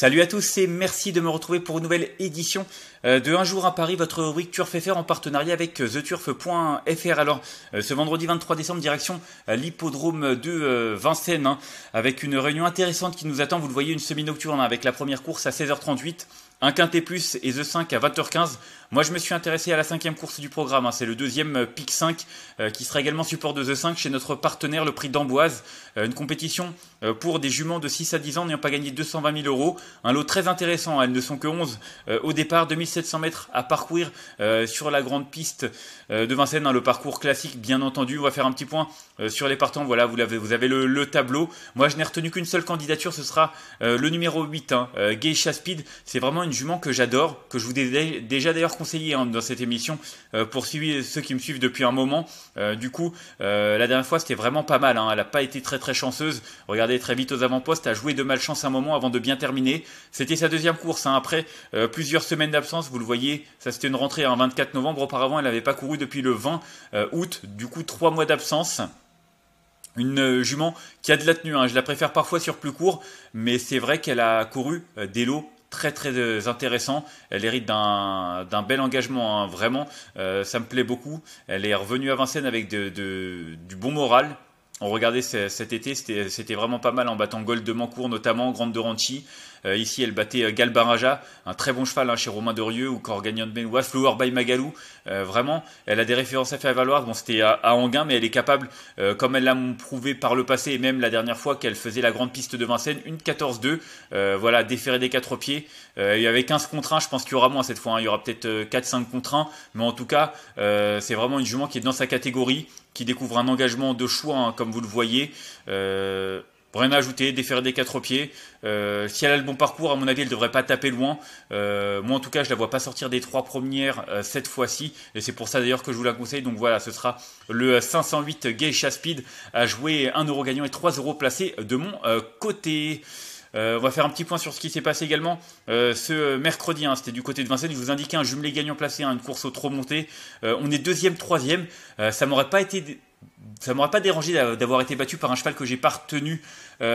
Salut à tous et merci de me retrouver pour une nouvelle édition euh, de Un jour à Paris, votre rubrique Turf en partenariat avec euh, theturf.fr. Alors, euh, ce vendredi 23 décembre, direction l'hippodrome de Vincennes, hein, avec une réunion intéressante qui nous attend. Vous le voyez, une semi-nocturne hein, avec la première course à 16h38 un quintet plus et The 5 à 20h15. Moi, je me suis intéressé à la cinquième course du programme. Hein. C'est le deuxième euh, Pic 5 euh, qui sera également support de The 5 chez notre partenaire, le prix d'Amboise. Euh, une compétition pour des juments de 6 à 10 ans n'ayant pas gagné 220 000 euros. Un lot très intéressant. Hein. Elles ne sont que 11 au départ, 2700 mètres à parcourir sur la grande piste de Vincennes. dans hein, Le parcours classique, bien entendu. On va faire un petit point sur les partants. Voilà, vous, avez, vous avez le, tableau. Moi, je n'ai retenu qu'une seule candidature. Ce sera le numéro 8, Geisha Speed. C'est vraiment une jument que j'adore, que je vous ai déjà d'ailleurs conseillé hein, dans cette émission euh, pour ceux qui me suivent depuis un moment. Euh, du coup, euh, la dernière fois, c'était vraiment pas mal. Hein. elle n'a pas été très très chanceuse. Regardez très vite aux avant-postes, a joué de malchance un moment avant de bien terminer. C'était sa deuxième course. Hein. après plusieurs semaines d'absence, vous le voyez, ça c'était une rentrée en 24 novembre. Auparavant, elle n'avait pas couru depuis le 20 août. Du coup, trois mois d'absence. Une jument qui a de la tenue, je la préfère parfois sur plus court, mais c'est vrai qu'elle a couru des lots très très euh, intéressant. Elle hérite d'un bel engagement, hein, vraiment. Euh, ça me plaît beaucoup. Elle est revenue à Vincennes avec du bon moral on regardait cet été, c'était vraiment pas mal en battant Gold de Mancourt notamment, Grande de Ranchi. Euh, ici, elle battait euh, Galbaraja, un très bon cheval hein, chez Romain Dorieux ou Corgagnon de Benoît, Flower by Magalou. Euh, vraiment, elle a des références à faire valoir. Bon, c'était à, à, Anguin, mais elle est capable, comme elle l'a prouvé par le passé et même la dernière fois qu'elle faisait la grande piste de Vincennes, une 14-2. voilà, déférée des quatre pieds. il y avait 15 contre 1, je pense qu'il y aura moins cette fois. Hein. Il y aura peut-être 4-5 contre 1, mais en tout cas, c'est vraiment une jument qui est dans sa catégorie qui découvre un engagement de choix, hein, comme vous le voyez. Euh, rien à ajouter, défaire des quatre pieds. Euh, si elle a le bon parcours, à mon avis, elle devrait pas taper loin. Euh, moi, en tout cas, je la vois pas sortir des trois premières cette fois-ci. Et c'est pour ça d'ailleurs que je vous la conseille. Donc voilà, ce sera le 508 Geisha Speed à jouer 1€ euro gagnant et 3 euros placés de mon côté. Euh, on va faire un petit point sur ce qui s'est passé également euh, ce euh, mercredi. Hein. C'était du côté de Vincennes. Je vous indiquais un jumelé gagnant placé, hein, une course au trop monté. on est deuxième, troisième. ça m'aurait pas été ça m'aurait pas dérangé d'avoir été battu par un cheval que j'ai pas retenu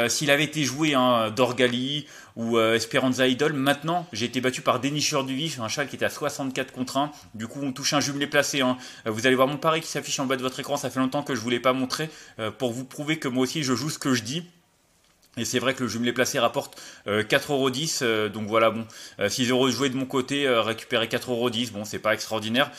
s'il avait été joué hein, Dorgali ou Esperanza Idol. Maintenant, j'ai été battu par Dénicheur du Vif, un cheval qui était à 64 contre 1. Du coup, on touche un jumelé placé. Hein. Vous allez voir mon pari qui s'affiche en bas de votre écran. Ça fait longtemps que je voulais pas montrer pour vous prouver que moi aussi je joue ce que je dis. Et c'est vrai que le jumelé placé rapporte 4,10€. Euh, euh, donc voilà, bon, 6€ euh, de jouer de mon côté, récupérer 4,10€, bon, c'est pas extraordinaire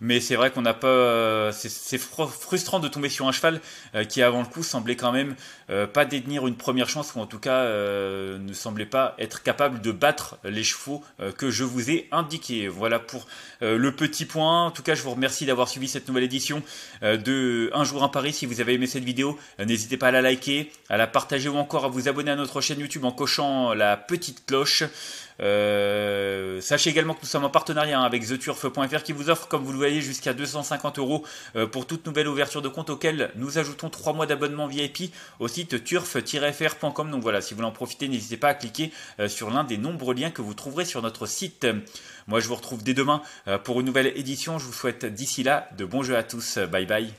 mais c'est vrai qu'on n'a pas. Euh, c'est frustrant de tomber sur un cheval euh, qui, avant le coup, semblait quand même euh, pas détenir une première chance, ou en tout cas ne semblait pas être capable de battre les chevaux que je vous ai indiqués. Voilà pour le petit point. En tout cas, je vous remercie d'avoir suivi cette nouvelle édition de Un jour un Paris. Si vous avez aimé cette vidéo, n'hésitez pas à la liker, à la partager ou encore à vous abonner à notre chaîne YouTube en cochant la petite cloche. sachez également que nous sommes en partenariat hein, avec theturf.fr qui vous offre, comme vous le voyez, jusqu'à 250 euros euh, pour toute nouvelle ouverture de compte auquel nous ajoutons 3 mois d'abonnement VIP au site turf-fr.com. Donc voilà, si vous voulez en profiter, n'hésitez pas à cliquer euh, sur l'un des nombreux liens que vous trouverez sur notre site. Moi, je vous retrouve dès demain euh, pour une nouvelle édition. Je vous souhaite d'ici là de bons jeux à tous. Bye bye.